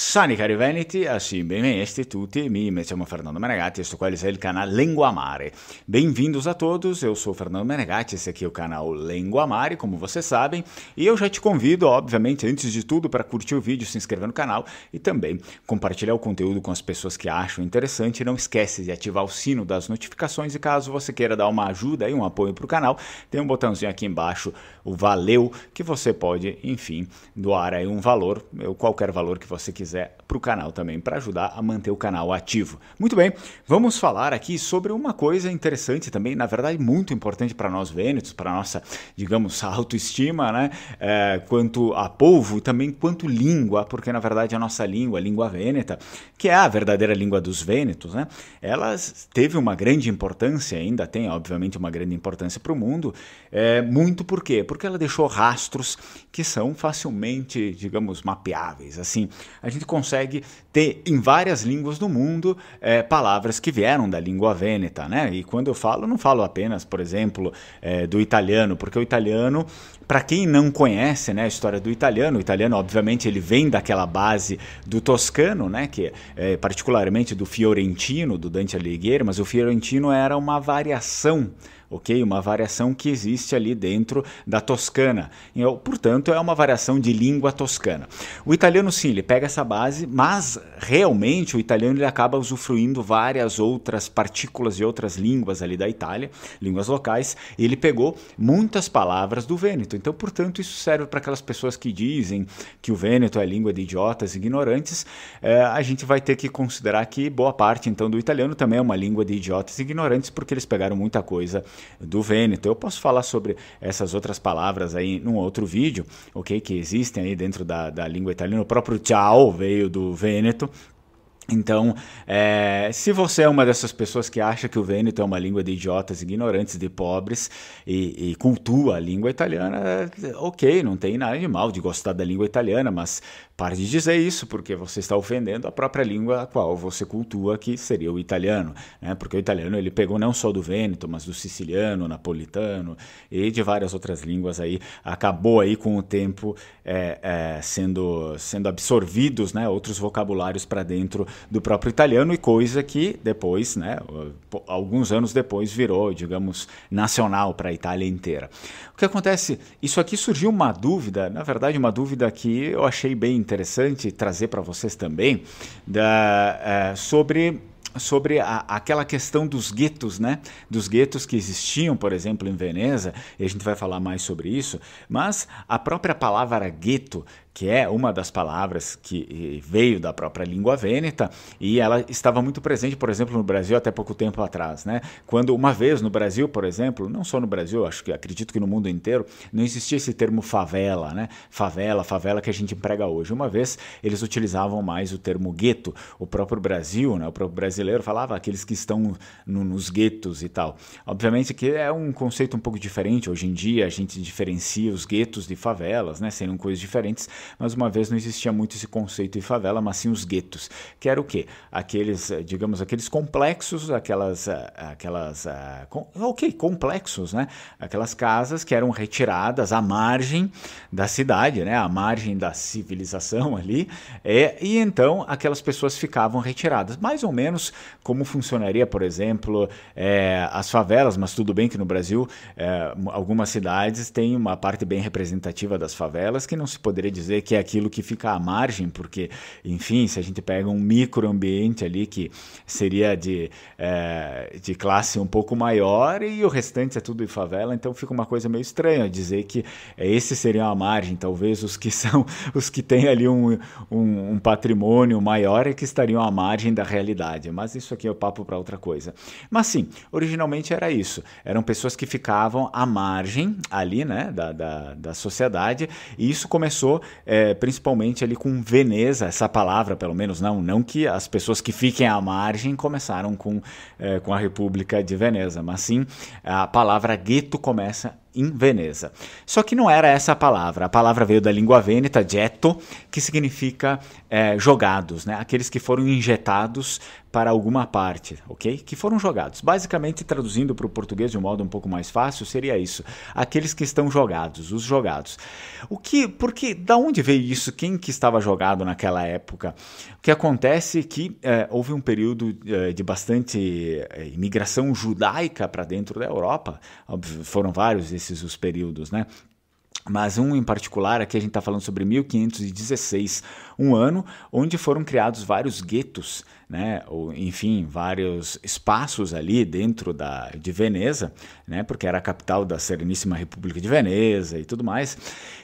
Sani cari veneti, a Simbem este tutti, mi chamo Fernando Menegatti, este qual é o canal Lengua Mare. Bem-vindos a todos, eu sou Fernando Menegatti, esse aqui é o canal Lengua Mare, como vocês sabem, e eu já te convido, obviamente, antes de tudo, para curtir o vídeo, se inscrever no canal e também compartilhar o conteúdo com as pessoas que acham interessante. Não esquece de ativar o sino das notificações e caso você queira dar uma ajuda e um apoio para o canal, tem um botãozinho aqui embaixo, o valeu, que você pode, enfim, doar aí um valor, qualquer valor que você quiser quiser para o canal também, para ajudar a manter o canal ativo. Muito bem, vamos falar aqui sobre uma coisa interessante também, na verdade muito importante para nós vênetos, para nossa, digamos, autoestima, né? É, quanto a povo, também quanto língua, porque na verdade a nossa língua, a língua vêneta, que é a verdadeira língua dos vênetos, né? Ela teve uma grande importância, ainda tem obviamente uma grande importância para o mundo, é, muito por quê? Porque ela deixou rastros que são facilmente, digamos, mapeáveis. Assim, a gente gente consegue ter em várias línguas do mundo é, palavras que vieram da língua vêneta, né? E quando eu falo, não falo apenas, por exemplo, é, do italiano, porque o italiano, para quem não conhece né, a história do italiano, o italiano, obviamente, ele vem daquela base do toscano, né? Que é, eh, particularmente do fiorentino, do Dante Alighieri, mas o fiorentino era uma variação ok? Uma variação que existe ali dentro da toscana. portanto, é uma variação de língua toscana. O italiano, sim, ele pega essa base, mas realmente o italiano ele acaba usufruindo várias outras partículas e outras línguas ali da Itália, línguas locais. ele pegou muitas palavras do Vêneto. Então, portanto, isso serve para aquelas pessoas que dizem que o Vêneto é língua de idiotas e ignorantes. É, a gente vai ter que considerar que boa parte, então, do italiano também é uma língua de idiotas e ignorantes, porque eles pegaram muita coisa do Vêneto. Eu posso falar sobre essas outras palavras aí num outro vídeo, ok? Que existem aí dentro da, da língua italiana. O próprio tchau veio do Vêneto, então, é, se você é uma dessas pessoas que acha que o Vêneto é uma língua de idiotas, ignorantes, de pobres e, e, cultua a língua italiana, eh, ok, não tem nada de mal de gostar da língua italiana, mas pare de dizer isso, porque você está ofendendo a própria língua a qual você cultua, que seria o italiano. Né? Porque o italiano ele pegou não só do Vêneto, mas do siciliano, napolitano e de várias outras línguas aí. Acabou aí com o tempo é, é, sendo, sendo absorvidos né, outros vocabulários para dentro do próprio italiano e coisa que depois, né, alguns anos depois virou, digamos, nacional para a Itália inteira. O que acontece? Isso aqui surgiu uma dúvida, na verdade, uma dúvida que eu achei bem interessante trazer para vocês também, da, é, sobre sobre a, aquela questão dos guetos, né? Dos guetos que existiam, por exemplo, em Veneza, e a gente vai falar mais sobre isso, mas a própria palavra gueto que é uma das palavras que veio da própria língua vêneta, e ela estava muito presente, por exemplo, no Brasil até pouco tempo atrás, né? Quando uma vez no Brasil, por exemplo, não só no Brasil, acho que acredito que no mundo inteiro, não existia esse termo favela, né? Favela, favela que a gente emprega hoje. Uma vez eles utilizavam mais o termo gueto. O próprio Brasil, né? O próprio brasileiro falava aqueles que estão no, nos guetos e tal. Obviamente que é um conceito um pouco diferente hoje em dia, a gente diferencia os guetos de favelas, né? Sendo coisas diferentes mais uma vez não existia muito esse conceito de favela, mas sim os guetos, que era o quê? Aqueles, eh, digamos, aqueles complexos, aquelas, eh, aquelas, eh, ok, complexos, né? Aquelas casas que eram retiradas à margem da cidade, né? À margem da civilização ali, é, e então aquelas pessoas ficavam retiradas, mais ou menos como funcionaria, por exemplo, é, as favelas, mas tudo bem que no Brasil é, algumas cidades têm uma parte bem representativa das favelas que não se poderia dizer dizer que é aquilo que fica à margem, porque, enfim, se a gente pega um microambiente ali que seria de, é, de classe um pouco maior e o restante é tudo de favela, então fica uma coisa meio estranha dizer que é, esse seria a margem. Talvez os que são os que têm ali um, um, um patrimônio maior é que estariam à margem da realidade. Mas isso aqui é o papo para outra coisa. Mas sim, originalmente era isso. Eram pessoas que ficavam à margem ali, né, da, da, da sociedade. E isso começou é, principalmente ali com Veneza, essa palavra pelo menos, não, não que as pessoas que fiquem à margem começaram com, é, com a República de Veneza, mas sim a palavra gueto começa em Veneza. Só que não era essa a palavra. A palavra veio da língua vêneta, ghetto que significa é, jogados, né? aqueles que foram injetados para alguma parte, ok? Que foram jogados. Basicamente, traduzindo para o português de um modo um pouco mais fácil, seria isso: aqueles que estão jogados, os jogados. O que, porque, da onde veio isso? Quem que estava jogado naquela época? O que acontece é que é, houve um período é, de bastante é, imigração judaica para dentro da Europa. Foram vários esses os períodos, né? mas um em particular, aqui a gente está falando sobre 1516, um ano onde foram criados vários guetos, né, ou enfim, vários espaços ali dentro da, de Veneza, né, porque era a capital da Sereníssima República de Veneza e tudo mais.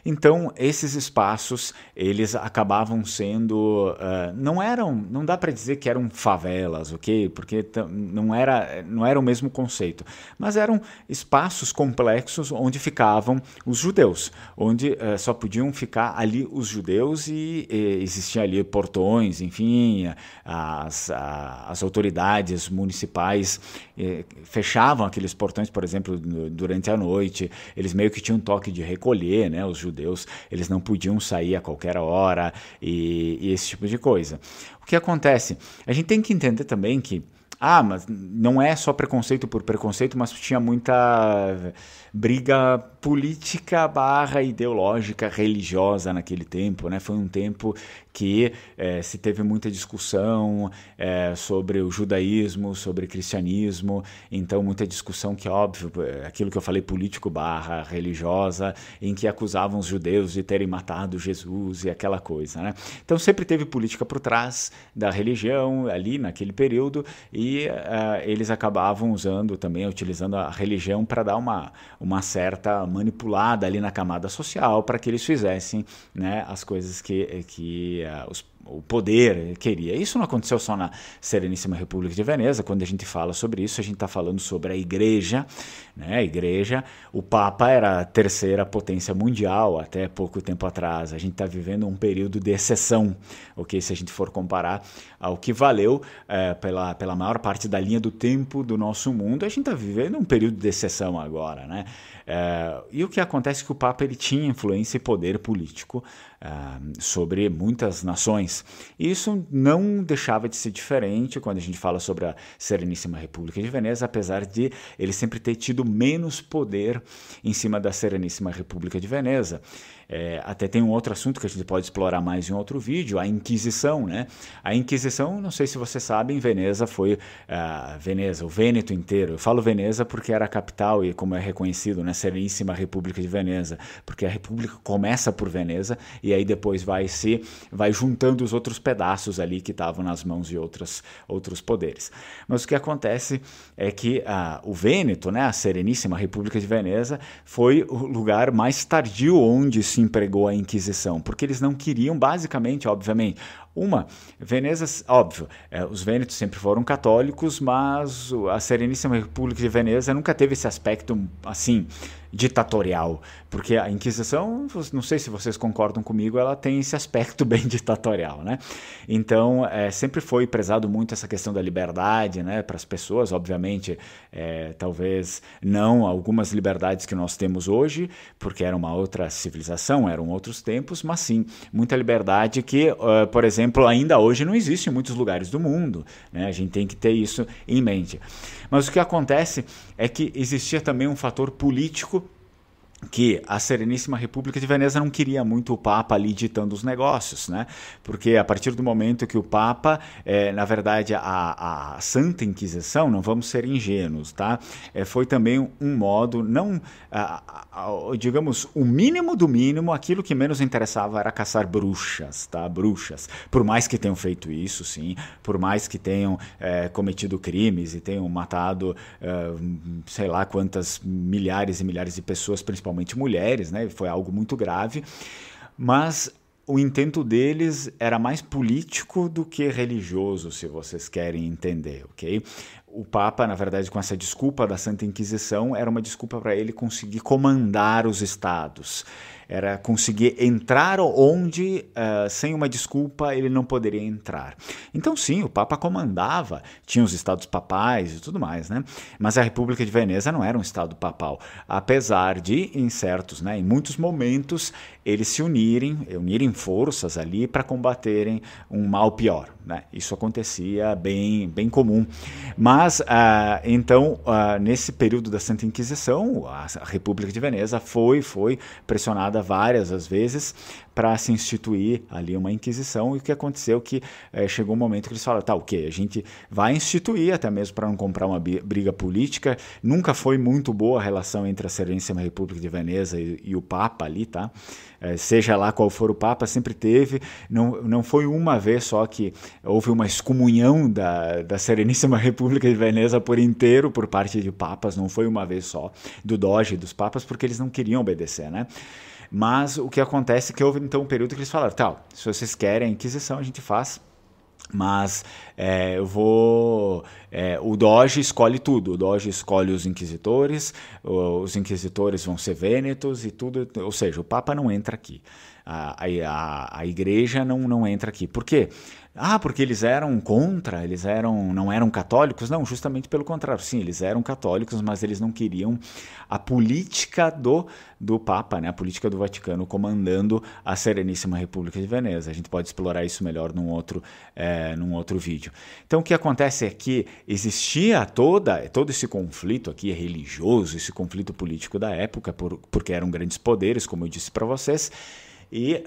Então, esses espaços, eles acabavam sendo, uh, não eram, não dá para dizer que eram favelas, ok? Porque não era, não era o mesmo conceito, mas eram espaços complexos onde ficavam os judeus onde é, só podiam ficar ali os judeus e, e eh, existiam ali portões, enfim, as, a, as autoridades municipais eh, fechavam aqueles portões, por exemplo, durante a noite, eles meio que tinham um toque de recolher, né, os judeus, eles não podiam sair a qualquer hora e, e esse tipo de coisa. O que acontece? A gente tem que entender também que ah, mas não é só preconceito por preconceito, mas tinha muita briga política barra ideológica religiosa naquele tempo, né? Foi um tempo que é, se teve muita discussão é, sobre o judaísmo, sobre o cristianismo, então muita discussão que, óbvio, eh, aquilo que eu falei político barra religiosa, em que acusavam os judeus de terem matado Jesus e aquela coisa, né? Então sempre teve política por trás da religião ali naquele período e uh, eles acabavam usando também, utilizando a religião para dar uma, uma certa manipulada ali na camada social para que eles fizessem né, as coisas que, que uh, os o poder queria. Isso não aconteceu só na Sereníssima República de Veneza. Quando a gente fala sobre isso, a gente está falando sobre a Igreja, né? A Igreja, o Papa era a terceira potência mundial até pouco tempo atrás. A gente está vivendo um período de exceção, ok? Se a gente for comparar ao que valeu é, pela, pela maior parte da linha do tempo do nosso mundo, a gente está vivendo um período de exceção agora, né? É, e o que acontece é que o Papa ele tinha influência e poder político ah, sobre muitas nações. Isso não deixava de ser diferente quando a gente fala sobre a Sereníssima República de Veneza, apesar de ele sempre ter tido menos poder em cima da Sereníssima República de Veneza. É, até tem um outro assunto que a gente pode explorar mais em outro vídeo, a Inquisição, né? A Inquisição, não sei se você sabe, em Veneza foi uh, Veneza, o Vêneto inteiro. Eu falo Veneza porque era a capital e como é reconhecido, né? Sereníssima República de Veneza, porque a República começa por Veneza e e aí depois vai se vai juntando os outros pedaços ali que estavam nas mãos de outras, outros poderes. Mas o que acontece é que ah, o Vêneto, né, a Sereníssima República de Veneza, foi o lugar mais tardio onde se empregou a Inquisição, porque eles não queriam, basicamente, obviamente, uma, Veneza, óbvio, é, os Vênetos sempre foram católicos, mas a Sereníssima República de Veneza nunca teve esse aspecto, assim, ditatorial, porque a Inquisição, não sei se vocês concordam comigo, comigo, ela tem esse aspecto bem ditatorial, né? Então, é, sempre foi prezado muito essa questão da liberdade, né? Para as pessoas, obviamente, é, talvez não algumas liberdades que nós temos hoje, porque era uma outra civilização, eram outros tempos, mas sim, muita liberdade que, uh, por exemplo, ainda hoje não existe em muitos lugares do mundo, né? A gente tem que ter isso em mente. Mas o que acontece é que existia também um fator político que a Sereníssima República de Veneza não queria muito o Papa ali ditando os negócios, né? Porque a partir do momento que o Papa, é, na verdade, a, a, Santa Inquisição, não vamos ser ingênuos, tá? É, foi também um modo, não, a, a, digamos, o mínimo do mínimo, aquilo que menos interessava era caçar bruxas, tá? Bruxas. Por mais que tenham feito isso, sim, por mais que tenham é, cometido crimes e tenham matado, sei lá quantas milhares e milhares de pessoas, principalmente principalmente mulheres, né? Foi algo muito grave. Mas o intento deles era mais político do que religioso, se vocês querem entender, ok? O Papa, na verdade, com essa desculpa da Santa Inquisição, era uma desculpa para ele conseguir comandar os estados. Era conseguir entrar onde, uh, sem uma desculpa, ele não poderia entrar. Então, sim, o Papa comandava, tinha os estados papais e tudo mais, né? Mas a República de Veneza não era um estado papal, apesar de, em certos, né, em muitos momentos, eles se unirem, unirem forças ali para combaterem um mal pior. Né? Isso acontecia bem, bem comum. Mas, uh, então, uh, nesse período da Santa Inquisição, a República de Veneza foi, foi pressionada várias às vezes para se instituir ali uma inquisição e o que aconteceu que é, chegou um momento que eles falaram, tá, o que a gente vai instituir até mesmo para não comprar uma briga política, nunca foi muito boa a relação entre a Serenissima República de Veneza e, e o Papa ali, tá, é, seja lá qual for o Papa, sempre teve, não, não foi uma vez só que houve uma excomunhão da, da Sereníssima República de Veneza por inteiro por parte de papas, não foi uma vez só, do doge dos papas, porque eles não queriam obedecer, né? Mas o que acontece é que houve então um período que eles falaram: tal, se vocês querem a Inquisição, a gente faz. Mas é, eu vou. É, o Doge escolhe tudo. O Doge escolhe os inquisitores, os inquisitores vão ser vênetos e tudo. Ou seja, o Papa não entra aqui a, a, a igreja não, não entra aqui. Por quê? Ah, porque eles eram contra, eles eram não eram católicos? Não, justamente pelo contrário. Sim, eles eram católicos, mas eles não queriam a política do, do Papa, né? a política do Vaticano comandando a Sereníssima República de Veneza. A gente pode explorar isso melhor num outro, é, num outro vídeo. Então, o que acontece é que existia toda, todo esse conflito aqui religioso, esse conflito político da época, por, porque eram grandes poderes, como eu disse para vocês e uh,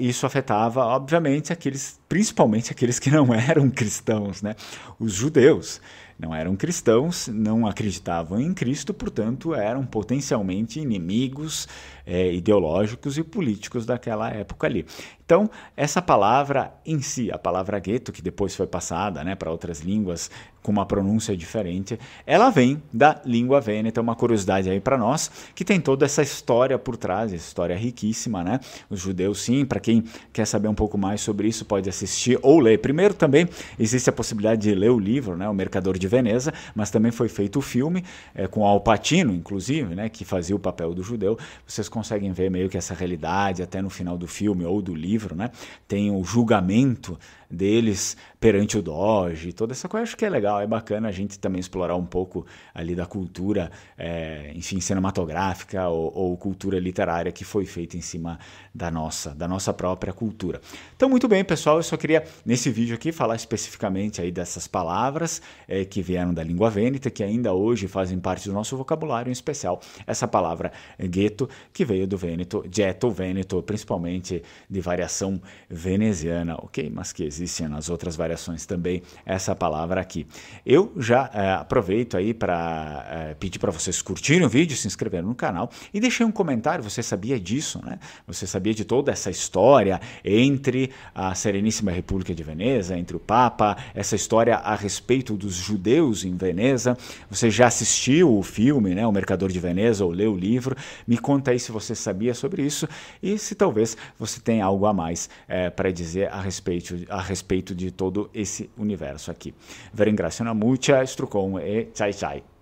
isso afetava, obviamente, aqueles, principalmente aqueles que não eram cristãos, né? Os judeus não eram cristãos, não acreditavam em Cristo, portanto, eram potencialmente inimigos é, ideológicos e políticos daquela época ali. Então, essa palavra em si, a palavra gueto, que depois foi passada né, para outras línguas com uma pronúncia diferente, ela vem da língua vêneta, então, uma curiosidade aí para nós, que tem toda essa história por trás, essa história riquíssima, né? Os judeus, sim, para quem quer saber um pouco mais sobre isso, pode assistir ou ler. Primeiro também existe a possibilidade de ler o livro, né, O Mercador de Veneza, mas também foi feito o filme é, com Al Pacino, inclusive, né, que fazia o papel do judeu. Vocês conseguem ver meio que essa realidade até no final do filme ou do livro, né? Tem o julgamento deles perante o Doge, toda essa coisa. Eu acho que é legal, é bacana a gente também explorar um pouco ali da cultura, é, enfim, cinematográfica ou, ou, cultura literária que foi feita em cima da nossa, da nossa própria cultura. Então, muito bem, pessoal, eu só queria nesse vídeo aqui falar especificamente aí dessas palavras é, que vieram da língua vêneta, que ainda hoje fazem parte do nosso vocabulário, em especial essa palavra gueto, que veio do Vêneto, Geto Vêneto, principalmente de variação veneziana, ok? Mas que existem nas outras variações variações também essa palavra aqui. Eu já é, aproveito aí para é, pedir para vocês curtirem o vídeo, se inscreverem no canal e deixem um comentário. Você sabia disso, né? Você sabia de toda essa história entre a Sereníssima República de Veneza, entre o Papa, essa história a respeito dos judeus em Veneza? Você já assistiu o filme, né, O Mercador de Veneza, ou leu o livro? Me conta aí se você sabia sobre isso e se talvez você tenha algo a mais é, para dizer a respeito, a respeito de todo todo esse universo aqui. Ver ingraciona mucho, Strucon e eh? Chai Chai.